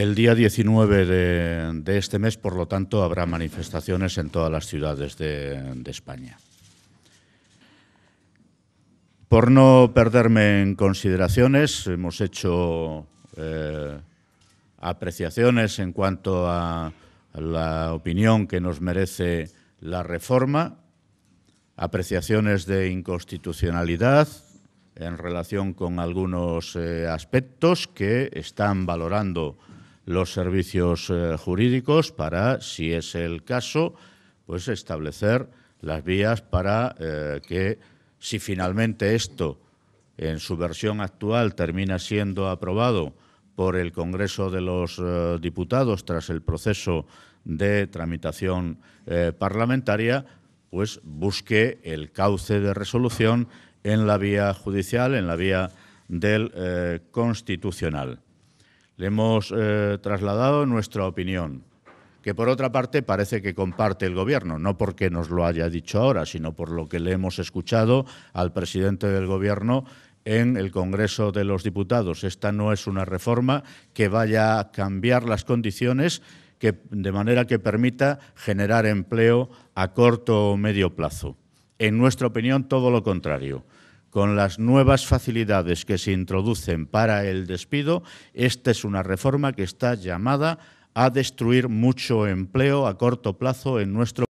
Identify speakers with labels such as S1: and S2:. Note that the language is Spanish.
S1: El día 19 de, este mes, por lo tanto, habrá manifestaciones en todas las ciudades de, España. Por no perderme en consideraciones, hemos hecho eh, apreciaciones en cuanto a la opinión que nos merece la reforma, apreciaciones de inconstitucionalidad en relación con algunos eh, aspectos que están valorando los servicios eh, jurídicos para, si es el caso, pues establecer las vías para eh, que, si finalmente esto en su versión actual termina siendo aprobado por el Congreso de los eh, Diputados tras el proceso de tramitación parlamentaria, pues busque el cauce de resolución en la vía judicial, en la vía del Constitucional. Le hemos eh, trasladado nuestra opinión, que por otra parte parece que comparte el Gobierno, no porque nos lo haya dicho ahora, sino por lo que le hemos escuchado al presidente del Gobierno en el Congreso de los Diputados. Esta no es una reforma que vaya a cambiar las condiciones que, de manera que permita generar empleo a corto o medio plazo. En nuestra opinión, todo lo contrario con las nuevas facilidades que se introducen para el despido, esta es una reforma que está llamada a destruir mucho empleo a corto plazo en nuestro